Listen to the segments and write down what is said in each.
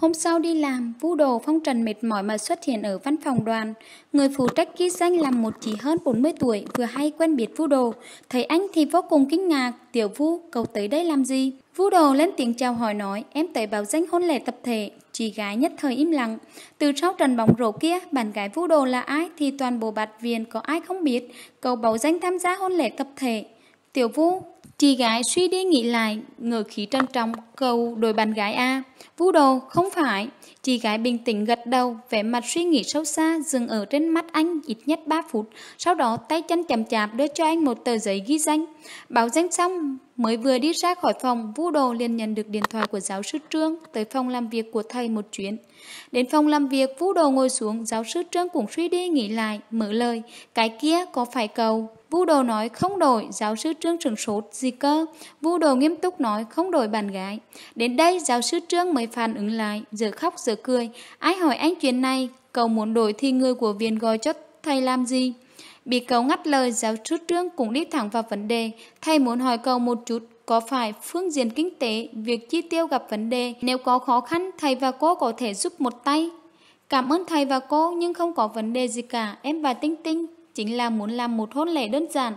Hôm sau đi làm, vũ Đồ phong trần mệt mỏi mà xuất hiện ở văn phòng đoàn. Người phụ trách ký danh là một chị hơn 40 tuổi, vừa hay quen biết vũ Đồ. Thấy anh thì vô cùng kinh ngạc, tiểu Vu, cậu tới đây làm gì? vũ Đồ lên tiếng chào hỏi nói, em tới báo danh hôn lễ tập thể. Chị gái nhất thời im lặng. Từ sau trần bóng rổ kia, bạn gái vũ Đồ là ai thì toàn bộ bạt viên có ai không biết. Cậu báo danh tham gia hôn lễ tập thể. Tiểu Vu, Chị gái suy đi nghĩ lại, ngờ khí trân trọng cầu đôi bạn gái A. Vũ đồ, không phải. Chị gái bình tĩnh gật đầu, vẻ mặt suy nghĩ sâu xa, dừng ở trên mắt anh ít nhất 3 phút. Sau đó tay chân chậm chạp đưa cho anh một tờ giấy ghi danh. Báo danh xong, mới vừa đi ra khỏi phòng, Vũ đồ liền nhận được điện thoại của giáo sư Trương tới phòng làm việc của thầy một chuyến. Đến phòng làm việc, Vũ đồ ngồi xuống, giáo sư Trương cũng suy đi nghĩ lại, mở lời. Cái kia có phải cầu? Vu đồ nói không đổi, giáo sư Trương sửng sốt gì cơ. Vu đồ nghiêm túc nói không đổi bạn gái. Đến đây giáo sư Trương mới phản ứng lại, giờ khóc giờ cười. Ai hỏi anh chuyện này, cậu muốn đổi thì người của viên gọi cho thầy làm gì? Bị cậu ngắt lời giáo sư Trương cũng đi thẳng vào vấn đề. Thầy muốn hỏi cậu một chút có phải phương diện kinh tế, việc chi tiêu gặp vấn đề, nếu có khó khăn, thầy và cô có thể giúp một tay. Cảm ơn thầy và cô nhưng không có vấn đề gì cả, em và Tinh Tinh chính là muốn làm một hôn lễ đơn giản.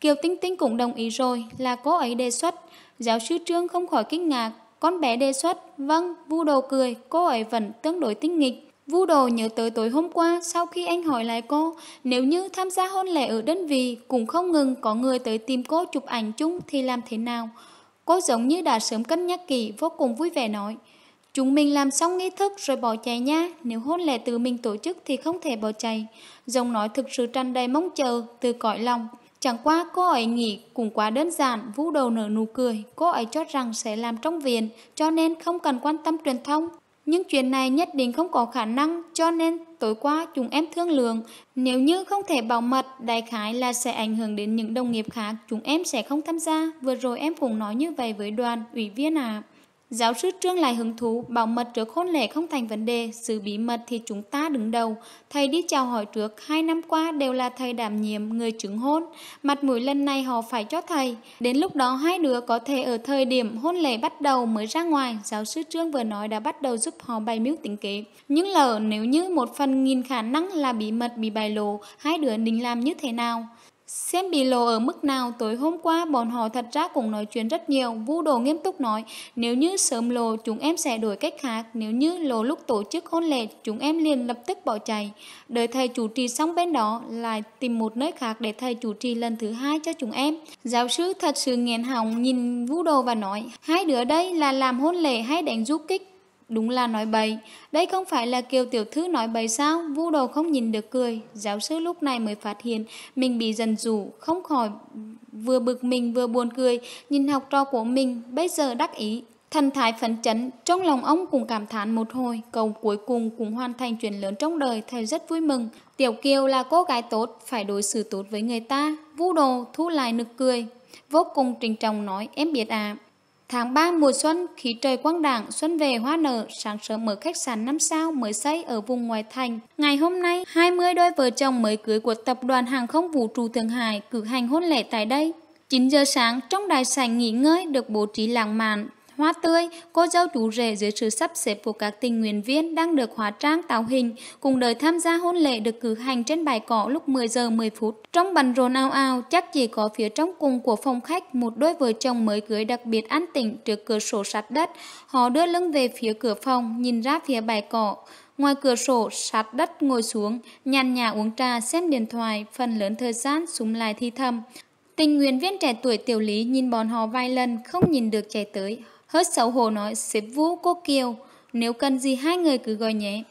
Kiều Tinh Tinh cũng đồng ý rồi, là cô ấy đề xuất. Giáo sư Trương không khỏi kinh ngạc, con bé đề xuất, vâng, vu đồ cười, cô ấy vẫn tương đối tinh nghịch. Vu đồ nhớ tới tối hôm qua sau khi anh hỏi lại cô, nếu như tham gia hôn lễ ở đơn vị cũng không ngừng có người tới tìm cô chụp ảnh chung thì làm thế nào? Cô giống như đã sớm cân nhắc kỹ vô cùng vui vẻ nói. Chúng mình làm xong nghi thức rồi bỏ chạy nha, nếu hôn lễ tự mình tổ chức thì không thể bỏ chạy. Giọng nói thực sự tràn đầy mong chờ, từ cõi lòng. Chẳng qua cô ấy nghĩ cũng quá đơn giản, vũ đầu nở nụ cười, cô ấy cho rằng sẽ làm trong viện, cho nên không cần quan tâm truyền thông. Nhưng chuyện này nhất định không có khả năng, cho nên tối qua chúng em thương lượng, nếu như không thể bảo mật, đại khái là sẽ ảnh hưởng đến những đồng nghiệp khác, chúng em sẽ không tham gia, vừa rồi em cũng nói như vậy với đoàn, ủy viên ạ. À. Giáo sư Trương lại hứng thú, bảo mật trước hôn lễ không thành vấn đề, sự bí mật thì chúng ta đứng đầu. Thầy đi chào hỏi trước, hai năm qua đều là thầy đảm nhiệm người chứng hôn, mặt mũi lần này họ phải cho thầy. Đến lúc đó hai đứa có thể ở thời điểm hôn lễ bắt đầu mới ra ngoài, giáo sư Trương vừa nói đã bắt đầu giúp họ bày mưu tính kế. Nhưng lỡ nếu như một phần nghìn khả năng là bí mật bị bài lộ, hai đứa định làm như thế nào? Xem bị lộ ở mức nào, tối hôm qua bọn họ thật ra cũng nói chuyện rất nhiều. Vũ Đồ nghiêm túc nói, nếu như sớm lộ, chúng em sẽ đổi cách khác. Nếu như lộ lúc tổ chức hôn lễ, chúng em liền lập tức bỏ chạy. Đợi thầy chủ trì xong bên đó, lại tìm một nơi khác để thầy chủ trì lần thứ hai cho chúng em. Giáo sư thật sự nghiền hỏng nhìn Vũ Đồ và nói, hai đứa đây là làm hôn lễ hay đánh du kích? Đúng là nói bậy, đây không phải là kiều tiểu thư nói bậy sao, vu đồ không nhìn được cười. Giáo sư lúc này mới phát hiện mình bị dần rủ, không khỏi vừa bực mình vừa buồn cười, nhìn học trò của mình, bây giờ đắc ý. Thần thái phấn chấn, trong lòng ông cũng cảm thán một hồi, cầu cuối cùng cũng hoàn thành chuyện lớn trong đời, thầy rất vui mừng. Tiểu kiều là cô gái tốt, phải đối xử tốt với người ta. Vũ đồ thu lại nực cười, vô cùng trình trọng nói, em biết à, Tháng 3 mùa xuân, khí trời quang đảng, xuân về hoa nở, sáng sớm mở khách sạn 5 sao mới xây ở vùng ngoài thành. Ngày hôm nay, 20 đôi vợ chồng mới cưới của Tập đoàn Hàng không Vũ trụ Thượng Hải cử hành hôn lễ tại đây. 9 giờ sáng, trong đài sảnh nghỉ ngơi được bố trí lãng mạn, hoa tươi, cô dâu chú rể dưới sự sắp xếp của các tình nguyện viên đang được hóa trang tạo hình, cùng đời tham gia hôn lễ được cử hành trên bài cỏ lúc 10 giờ 10 phút. Trong bàn rồn ao ao, chắc chỉ có phía trong cùng của phòng khách một đôi vợ chồng mới cưới đặc biệt an tĩnh trước cửa sổ sắt đất. Họ đưa lưng về phía cửa phòng, nhìn ra phía bài cỏ. Ngoài cửa sổ, sát đất ngồi xuống, nhàn nhã uống trà, xem điện thoại, phần lớn thời gian súng lại thi thầm. Tình nguyện viên trẻ tuổi tiểu lý nhìn bọn họ vài lần, không nhìn được chạy tới, Hết xấu hổ nói, xếp Vũ, cô Kiều, nếu cần gì hai người cứ gọi nhé.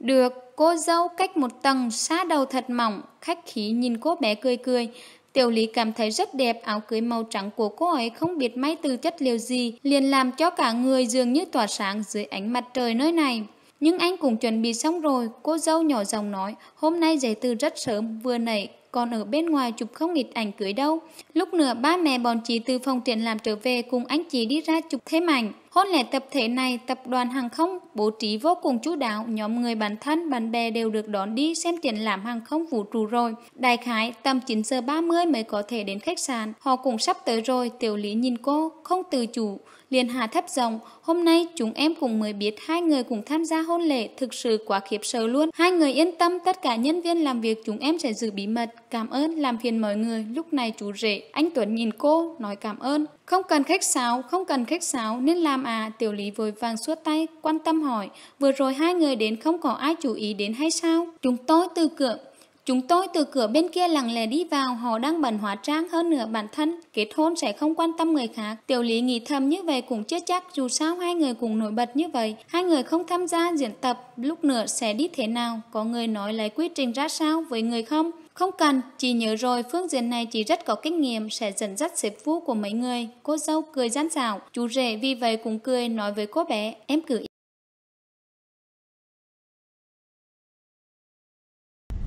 Được, cô dâu cách một tầng, xa đầu thật mỏng, khách khí nhìn cô bé cười cười. Tiểu lý cảm thấy rất đẹp, áo cưới màu trắng của cô ấy không biết may từ chất liệu gì, liền làm cho cả người dường như tỏa sáng dưới ánh mặt trời nơi này. Nhưng anh cũng chuẩn bị xong rồi, cô dâu nhỏ giọng nói, hôm nay dậy từ rất sớm, vừa nãy còn ở bên ngoài chụp không ít ảnh cưới đâu. Lúc nữa ba mẹ bọn chị từ phòng triển làm trở về cùng anh chị đi ra chụp thêm ảnh. Hôn lễ tập thể này, tập đoàn hàng không bố trí vô cùng chú đáo, nhóm người bản thân, bạn bè đều được đón đi xem triển lãm hàng không vũ trụ rồi. Đại khái tầm 9 giờ 30 mới có thể đến khách sạn. Họ cũng sắp tới rồi, tiểu lý nhìn cô, không từ chủ, liền hạ thấp giọng, "Hôm nay chúng em cùng mới biết hai người cùng tham gia hôn lễ, thực sự quá khiếp sợ luôn. Hai người yên tâm, tất cả nhân viên làm việc chúng em sẽ giữ bí mật." Cảm ơn, làm phiền mọi người. Lúc này chú rể, anh Tuấn nhìn cô, nói cảm ơn. Không cần khách sáo, không cần khách sáo, nên làm à. Tiểu lý vội vàng suốt tay, quan tâm hỏi. Vừa rồi hai người đến không có ai chú ý đến hay sao? Chúng tôi từ cửa, Chúng tôi từ cửa bên kia lặng lẽ đi vào, họ đang bận hóa trang hơn nửa bản thân, kết hôn sẽ không quan tâm người khác. Tiểu lý nghĩ thầm như vậy cũng chưa chắc, dù sao hai người cùng nổi bật như vậy. Hai người không tham gia diễn tập, lúc nữa sẽ đi thế nào, có người nói lấy quy trình ra sao với người không? Không cần, chị nhớ rồi phương diện này chị rất có kinh nghiệm sẽ dẫn dắt sếp vũ của mấy người. Cô dâu cười gian xảo, chú rể vì vậy cũng cười nói với cô bé, em cứ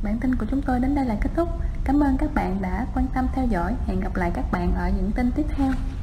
Bản tin của chúng tôi đến đây là kết thúc. Cảm ơn các bạn đã quan tâm theo dõi. Hẹn gặp lại các bạn ở những tin tiếp theo.